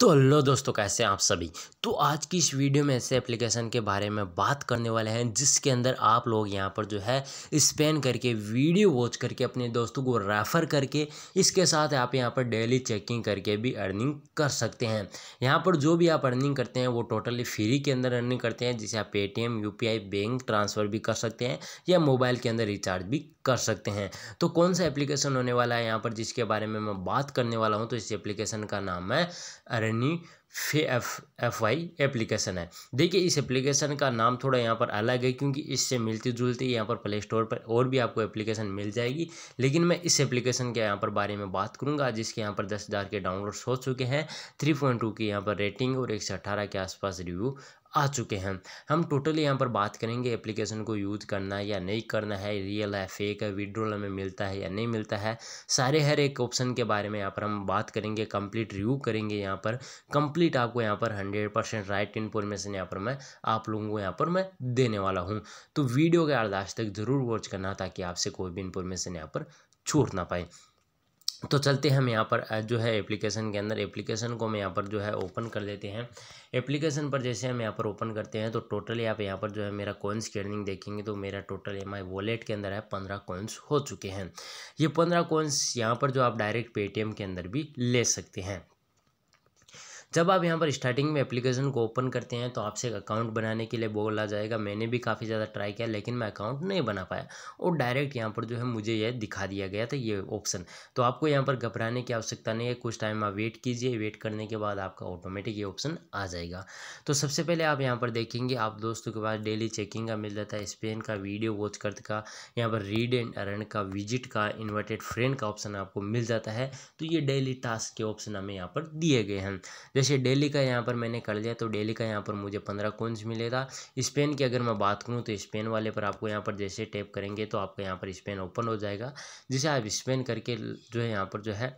तो हेलो दोस्तों कैसे हैं आप सभी तो आज की इस वीडियो में ऐसे एप्लीकेशन के बारे में बात करने वाले हैं जिसके अंदर आप लोग यहाँ पर जो है स्पेन करके वीडियो वॉच करके अपने दोस्तों को रेफ़र करके इसके साथ आप यहाँ पर डेली चेकिंग करके भी अर्निंग कर सकते हैं यहाँ पर जो भी आप अर्निंग करते हैं वो टोटली फ्री के अंदर अर्निंग करते हैं जिसे आप पेटीएम यू बैंक ट्रांसफ़र भी कर सकते हैं या मोबाइल के अंदर रिचार्ज भी कर सकते हैं तो कौन सा एप्लीकेशन होने वाला है यहाँ पर जिसके बारे में मैं बात करने वाला हूँ तो इस एप्लीकेशन का नाम है आर एन ई फे एफ एफ वाई एप्लीकेशन है देखिए इस एप्लीकेशन का नाम थोड़ा यहाँ पर अलग है क्योंकि इससे मिलती जुलती यहाँ पर प्ले स्टोर पर और भी आपको एप्लीकेशन मिल जाएगी लेकिन मैं इस एप्लीकेशन के यहाँ पर बारे में बात करूँगा जिसके यहाँ पर दस हज़ार के डाउनलोड्स हो चुके हैं थ्री पॉइंट टू की यहाँ पर रेटिंग और एक से अठारह के आसपास रिव्यू आ चुके हैं हम टोटली यहाँ पर बात करेंगे एप्लीकेशन को यूज़ करना है या नहीं करना है रियल है फेक है विड्रोल हमें मिलता है या नहीं मिलता है सारे हर एक ऑप्शन के बारे में यहाँ पर हम बात करेंगे कंप्लीट रिव्यू करेंगे यहाँ पर कंप्लीट आपको यहाँ पर हंड्रेड परसेंट राइट इन्फॉर्मेशन यहाँ पर मैं आप लोगों को यहाँ पर मैं देने वाला हूँ तो वीडियो के अर्दाश तक ज़रूर वॉच करना ताकि आपसे कोई भी इन्फॉर्मेशन यहाँ पर छूट ना पाए तो चलते हैं हम यहाँ पर जो है एप्लीकेशन के अंदर एप्लीकेशन को हम यहाँ पर जो है ओपन कर लेते हैं एप्लीकेशन पर जैसे हम यहाँ पर ओपन करते हैं तो टोटली आप यहाँ पर जो है मेरा कॉइन्स की अर्निंग देखेंगे तो मेरा टोटल एम आई वॉलेट के अंदर है पंद्रह कॉइन्स हो चुके हैं ये पंद्रह कॉइन्स यहाँ पर जो आप डायरेक्ट पेटीएम के अंदर भी ले सकते हैं जब आप यहाँ पर स्टार्टिंग में एप्लीकेशन को ओपन करते हैं तो आपसे एक अकाउंट बनाने के लिए बोला जाएगा मैंने भी काफ़ी ज़्यादा ट्राई किया लेकिन मैं अकाउंट नहीं बना पाया और डायरेक्ट यहाँ पर जो है मुझे यह दिखा दिया गया था ये ऑप्शन तो आपको यहाँ पर घबराने की आवश्यकता नहीं है कुछ टाइम आप वेट कीजिए वेट करने के बाद आपका ऑटोमेटिक ये ऑप्शन आ जाएगा तो सबसे पहले आप यहाँ पर देखेंगे आप दोस्तों के पास डेली चेकिंग का मिल जाता है स्पेन का वीडियो वॉच कर का यहाँ पर रीड एंड अर्न का विजिट का इन्वर्टेड फ्रेंड का ऑप्शन आपको मिल जाता है तो ये डेली टास्क के ऑप्शन हमें यहाँ पर दिए गए हैं जैसे डेली का यहाँ पर मैंने कर लिया तो डेली का यहाँ पर मुझे पंद्रह कोन्स मिलेगा स्पेन की अगर मैं बात करूँ तो स्पेन वाले पर आपको यहाँ पर जैसे टैप करेंगे तो आपका यहाँ पर स्पेन ओपन हो जाएगा जिसे आप स्पेन करके जो है यहाँ पर जो है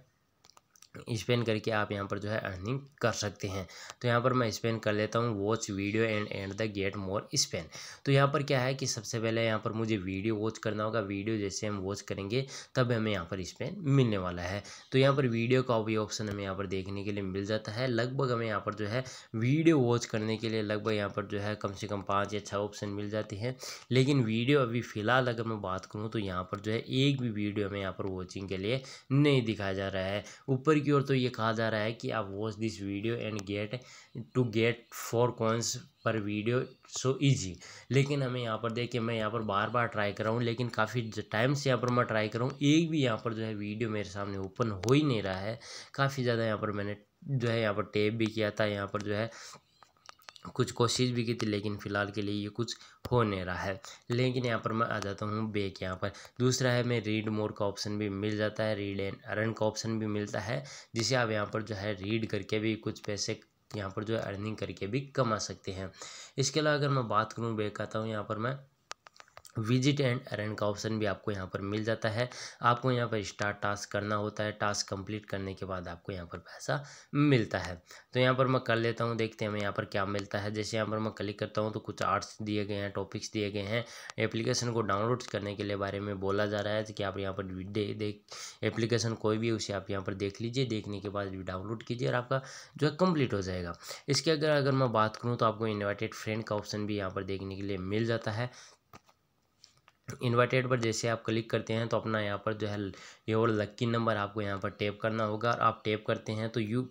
स्पेन करके आप यहाँ पर जो है अर्निंग कर सकते हैं तो यहाँ पर मैं स्पेन कर लेता हूँ watch video and and the get more spin तो यहाँ पर क्या है कि सबसे पहले यहाँ पर मुझे वीडियो वॉच करना होगा वीडियो जैसे हम वॉच करेंगे तब हमें यहाँ पर स्पेन मिलने वाला है तो यहाँ पर वीडियो का भी ऑप्शन हमें यहाँ पर देखने के लिए मिल जाता है लगभग हमें यहाँ पर जो है वीडियो वॉच करने के लिए लगभग यहाँ पर जो है कम से कम पाँच या छः ऑप्शन मिल जाते हैं लेकिन वीडियो अभी फ़िलहाल अगर मैं बात करूँ तो यहाँ पर जो है एक भी वीडियो हमें यहाँ पर वॉचिंग के लिए नहीं दिखाया जा रहा है ऊपर की ओर तो ये कहा जा रहा है कि आप watch this video and get to get four coins पर वीडियो सो इजी लेकिन हमें यहाँ पर देखिए मैं यहाँ पर बार बार ट्राई कर रहा हूँ लेकिन काफ़ी टाइम से यहाँ पर मैं ट्राई कर रहा हूँ एक भी यहाँ पर जो है वीडियो मेरे सामने ओपन हो ही नहीं रहा है काफ़ी ज़्यादा यहाँ पर मैंने जो है यहाँ पर टेप भी किया था यहाँ पर जो है कुछ कोशिश भी की थी लेकिन फ़िलहाल के लिए ये कुछ हो नहीं रहा है लेकिन यहाँ पर मैं आ जाता हूँ बेक यहाँ पर दूसरा है मैं रीड मोर का ऑप्शन भी मिल जाता है रीड एंड अर्न का ऑप्शन भी मिलता है जिसे आप यहाँ पर जो है रीड करके भी कुछ पैसे यहाँ पर जो है अर्निंग करके भी कमा सकते हैं इसके अलावा अगर मैं बात करूँ बेक आता हूँ यहाँ पर मैं विजिट एंड अरन का ऑप्शन भी आपको यहाँ पर मिल जाता है आपको यहाँ पर स्टार्ट टास्क करना होता है टास्क कंप्लीट करने के बाद आपको यहाँ पर पैसा मिलता है तो यहाँ पर मैं कर लेता हूँ देखते हैं हमें यहाँ पर क्या मिलता है जैसे यहाँ पर मैं क्लिक करता हूँ तो कुछ आर्ट्स दिए गए हैं टॉपिक्स दिए गए हैं एप्लीकेशन को डाउनलोड करने के लिए बारे में बोला जा रहा है कि आप यहाँ पर देख एप्लीकेशन कोई भी उसे आप यहाँ पर देख लीजिए देखने के बाद डाउनलोड कीजिए और आपका जो है कम्प्लीट हो जाएगा इसके अगर अगर मैं बात करूँ तो आपको इन्वाइटेड फ्रेंड का ऑप्शन भी यहाँ पर देखने के लिए मिल जाता है इन्वर्टेड पर जैसे आप क्लिक करते हैं तो अपना यहाँ पर जो है ये और लक्की नंबर आपको यहाँ पर टैप करना होगा और आप टैप करते हैं तो यू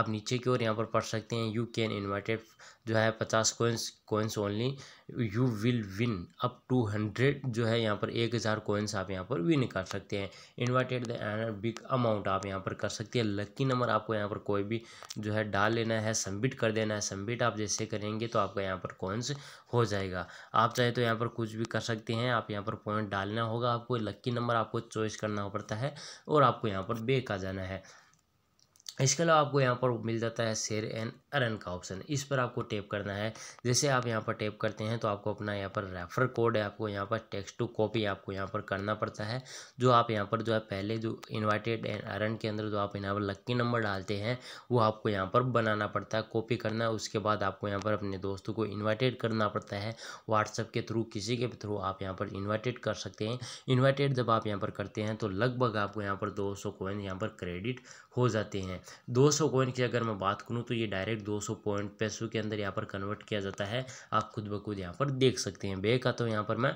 आप नीचे की ओर यहाँ पर पढ़ सकते हैं यू कैन इन्वर्टेड जो है पचास coins coins only you will win up to hundred जो है यहाँ पर एक हज़ार कोइंस आप यहाँ पर विन कर सकते हैं इन्वाइटेड द बिग अमाउंट आप यहाँ पर कर सकते हैं लक्की नंबर आपको यहाँ पर कोई भी जो है डाल लेना है सबमिट कर देना है सबमिट आप जैसे करेंगे तो आपका यहाँ पर कोइंस हो जाएगा आप चाहे तो यहाँ पर कुछ भी कर सकते हैं आप यहाँ पर पॉइंट डालना होगा आपको लक्की नंबर आपको चॉइस करना पड़ता है और आपको यहाँ पर बेक आ जाना है इसके अलावा आपको यहाँ पर मिल जाता है शेयर एंड अरन का ऑप्शन इस पर आपको टैप करना है जैसे आप यहाँ पर टैप करते हैं तो आपको अपना यहाँ पर रेफर कोड है आपको यहाँ पर टेक्स्ट टू कॉपी आपको यहाँ पर करना पड़ता है जो आप यहाँ पर जो है पहले जो इन्वाइटेड एंड अरन के अंदर जो आप यहाँ पर लक्की नंबर डालते हैं वो आपको यहाँ पर बनाना पड़ता है कॉपी करना है उसके बाद आपको यहाँ पर अपने दोस्तों को इन्वाइटेड करना पड़ता है व्हाट्सअप के थ्रू किसी के थ्रू आप यहाँ पर इन्वाइटेड कर सकते हैं इन्वाइटेड जब आप यहाँ पर करते हैं तो लगभग आपको यहाँ पर दो सौ यहाँ पर क्रेडिट हो जाते हैं दो सौ कॉइन की अगर मैं बात करूँ तो ये डायरेक्ट दो सौ पॉइंट पैसों के अंदर यहाँ पर कन्वर्ट किया जाता है आप खुद ब खुद यहाँ पर देख सकते हैं बे का तो यहाँ पर मैं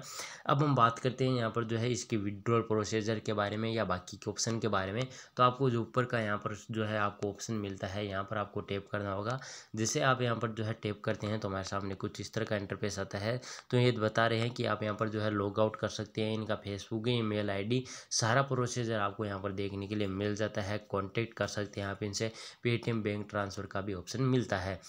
अब हम बात करते हैं यहाँ पर जो है इसके विड्रॉल प्रोसीजर के बारे में या बाकी के ऑप्शन के बारे में तो आपको जो ऊपर का यहाँ पर जो है आपको ऑप्शन मिलता है यहाँ पर आपको टेप करना होगा जैसे आप यहाँ पर जो है टेप करते हैं तो हमारे सामने कुछ इस तरह का इंटरफेस आता है तो ये बता रहे हैं कि आप यहाँ पर जो है लॉग आउट कर सकते हैं इनका फेसबुक ईमेल आईडी सारा प्रोसीजर आपको यहाँ पर देखने के लिए मिल जाता है कॉन्टेक्ट कर सकते हैं आप इनसे पेटीएम बैंक ट्रांसफ़र का भी ऑप्शन मिलता है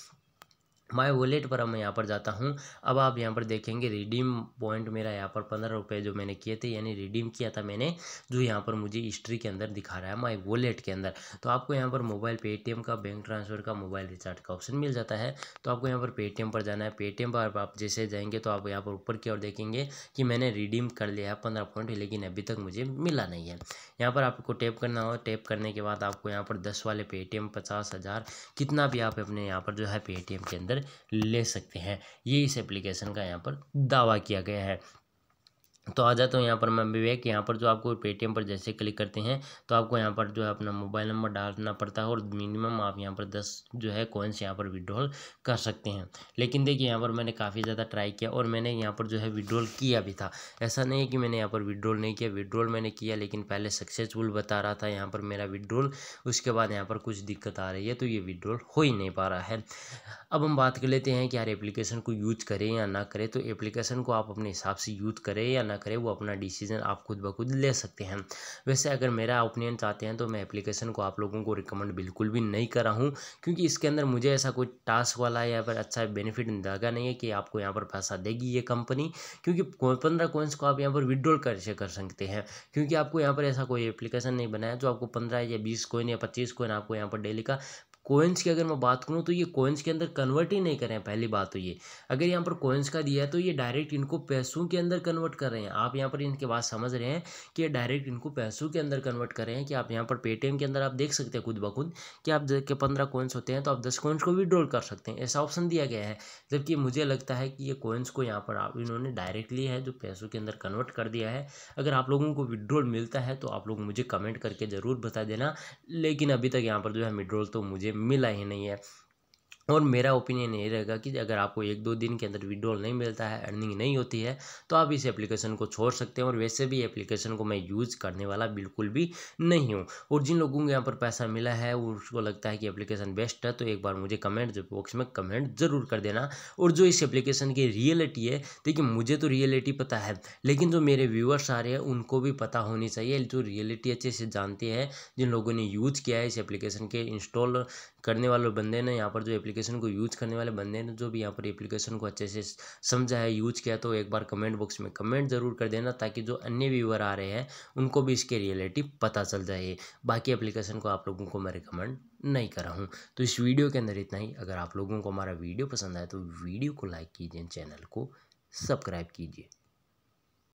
माय वॉलेट पर अब मैं यहाँ पर जाता हूँ अब आप यहाँ पर देखेंगे रिडीम पॉइंट मेरा यहाँ पर पंद्रह रुपये जो मैंने किए थे यानी रिडीम किया था मैंने जो यहाँ पर मुझे हिस्ट्री के अंदर दिखा रहा है माय वॉलेट के अंदर तो आपको यहाँ पर मोबाइल पेटीएम का बैंक ट्रांसफर का मोबाइल रिचार्ज का ऑप्शन मिल जाता है तो आपको यहाँ पर पेटीएम पर जाना है पेटीएम पर आप जैसे जाएंगे तो आप यहाँ पर ऊपर की ओर देखेंगे कि मैंने रिडीम कर लिया है पंद्रह पॉइंट लेकिन अभी तक मुझे मिला नहीं है यहाँ पर आपको टैप करना हो टैप करने के बाद आपको यहाँ पर दस वाले पेटीएम पचास हज़ार कितना भी आप अपने यहाँ पर जो है पेटीएम के अंदर ले सकते हैं ये इस एप्लीकेशन का यहाँ पर दावा किया गया है तो आ जाता हूँ यहाँ पर मैं विवेक यहाँ पर जो आपको पेटीएम पर जैसे क्लिक करते हैं तो आपको यहाँ पर जो है अपना मोबाइल नंबर डालना पड़ता है और मिनिमम आप यहाँ पर दस जो है कॉइन्स यहाँ पर विड्रॉल कर सकते हैं लेकिन देखिए यहाँ पर मैंने काफ़ी ज़्यादा ट्राई किया और मैंने यहाँ पर जो है विड्रॉल किया भी था ऐसा नहीं है कि मैंने यहाँ पर विड्रॉल नहीं किया विड्रॉल मैंने किया लेकिन पहले सक्सेसफुल बता रहा था यहाँ पर मेरा विड्रॉल उसके बाद यहाँ पर कुछ दिक्कत आ रही है तो ये विड्रॉल हो ही नहीं पा रहा है अब हम बात कर लेते हैं कि यार एप्लीकेशन को यूज करें या ना करें तो एप्लीकेशन को आप अपने हिसाब से यूज करें या ना करें वो अपना डिसीज़न आप खुद ब खुद ले सकते हैं वैसे अगर मेरा ओपिनियन चाहते हैं तो मैं एप्लीकेशन को आप लोगों को रिकमेंड बिल्कुल भी नहीं कर रहा हूँ क्योंकि इसके अंदर मुझे ऐसा कोई टास्क वाला या फिर अच्छा बेनिफिट लगा नहीं है कि आपको यहाँ पर पैसा देगी ये कंपनी क्योंकि पंद्रह कोइंस को आप यहाँ पर विड्रॉल कैसे कर सकते हैं क्योंकि आपको यहाँ पर ऐसा कोई एप्लीकेशन नहीं बनाया जो आपको पंद्रह या बीस कोइन या पच्चीस कोइन आपको यहाँ पर डेली का कोइंस की अगर मैं बात करूँ तो ये कोइंस के अंदर कन्वर्ट ही नहीं कर रहे हैं पहली बात तो ये अगर यहाँ पर कोइंस का दिया है तो ये डायरेक्ट इनको पैसों के अंदर कन्वर्ट कर रहे हैं आप यहाँ पर इनके बात समझ रहे हैं कि ये डायरेक्ट इनको पैसों के अंदर कन्वर्ट कर रहे हैं कि आप यहाँ पर पेटीएम के अंदर आप देख सकते हैं खुद ब खुद कि आप के पंद्रह कोइंस होते हैं तो आप दस कोइंस को विड्रॉल कर सकते हैं ऐसा ऑप्शन दिया गया है जबकि मुझे लगता है कि ये कोइंस को यहाँ पर आप इन्होंने डायरेक्टली है जो पैसों के अंदर कन्वर्ट कर दिया है अगर आप लोगों को विड्रॉल मिलता है तो आप लोग मुझे कमेंट करके ज़रूर बता देना लेकिन अभी तक यहाँ पर जो है विड्रॉल तो मुझे मिला ही नहीं है और मेरा ओपिनियन ये रहेगा कि अगर आपको एक दो दिन के अंदर विड्रॉल नहीं मिलता है अर्निंग नहीं होती है तो आप इस एप्लीकेशन को छोड़ सकते हैं और वैसे भी एप्लीकेशन को मैं यूज़ करने वाला बिल्कुल भी नहीं हूँ और जिन लोगों को यहाँ पर पैसा मिला है उसको लगता है कि एप्लीकेशन बेस्ट है तो एक बार मुझे कमेंट बॉक्स में कमेंट ज़रूर कर देना और जो इस एप्लीकेशन की रियलिटी है देखिए मुझे तो रियलिटी पता है लेकिन जो मेरे व्यूअर्स आ रहे हैं उनको भी पता होनी चाहिए जो रियलिटी अच्छे से जानते हैं जिन लोगों ने यूज़ किया है इस एप्लीकेशन के इंस्टॉल करने वाले बंदे ने यहाँ पर जो एप्लीकेशन एप्लीकेशन को यूज करने वाले बंदे ने जो भी यहाँ पर एप्लीकेशन को अच्छे से समझा है यूज किया तो एक बार कमेंट बॉक्स में कमेंट ज़रूर कर देना ताकि जो अन्य व्यूअर आ रहे हैं उनको भी इसके रियलिटी पता चल जाए बाकी एप्लीकेशन को आप लोगों को मैं रिकमेंड नहीं करा हूँ तो इस वीडियो के अंदर इतना ही अगर आप लोगों को हमारा वीडियो पसंद आए तो वीडियो को लाइक कीजिए चैनल को सब्सक्राइब कीजिए